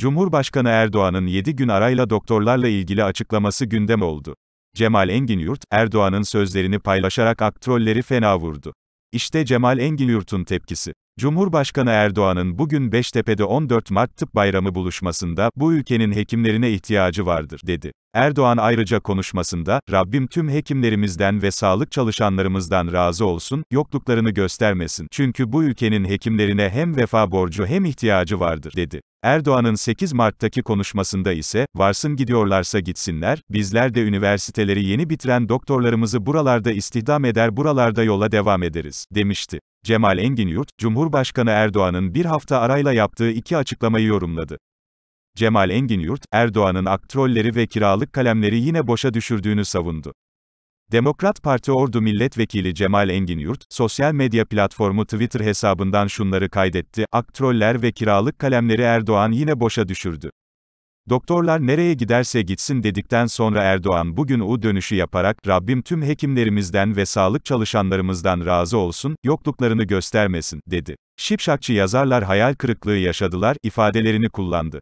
Cumhurbaşkanı Erdoğan'ın 7 gün arayla doktorlarla ilgili açıklaması gündem oldu. Cemal Enginyurt, Erdoğan'ın sözlerini paylaşarak aktrolleri fena vurdu. İşte Cemal Enginyurt'un tepkisi. Cumhurbaşkanı Erdoğan'ın bugün Beştepe'de 14 Mart Tıp Bayramı buluşmasında bu ülkenin hekimlerine ihtiyacı vardır dedi. Erdoğan ayrıca konuşmasında Rabbim tüm hekimlerimizden ve sağlık çalışanlarımızdan razı olsun, yokluklarını göstermesin. Çünkü bu ülkenin hekimlerine hem vefa borcu hem ihtiyacı vardır dedi. Erdoğan'ın 8 Mart'taki konuşmasında ise, varsın gidiyorlarsa gitsinler, bizler de üniversiteleri yeni bitiren doktorlarımızı buralarda istihdam eder buralarda yola devam ederiz, demişti. Cemal Enginyurt, Cumhurbaşkanı Erdoğan'ın bir hafta arayla yaptığı iki açıklamayı yorumladı. Cemal Enginyurt, Erdoğan'ın aktrolleri ve kiralık kalemleri yine boşa düşürdüğünü savundu. Demokrat Parti Ordu Milletvekili Cemal Enginyurt, sosyal medya platformu Twitter hesabından şunları kaydetti, aktroller ve kiralık kalemleri Erdoğan yine boşa düşürdü. Doktorlar nereye giderse gitsin dedikten sonra Erdoğan bugün U dönüşü yaparak, Rabbim tüm hekimlerimizden ve sağlık çalışanlarımızdan razı olsun, yokluklarını göstermesin, dedi. Şipşakçı yazarlar hayal kırıklığı yaşadılar, ifadelerini kullandı.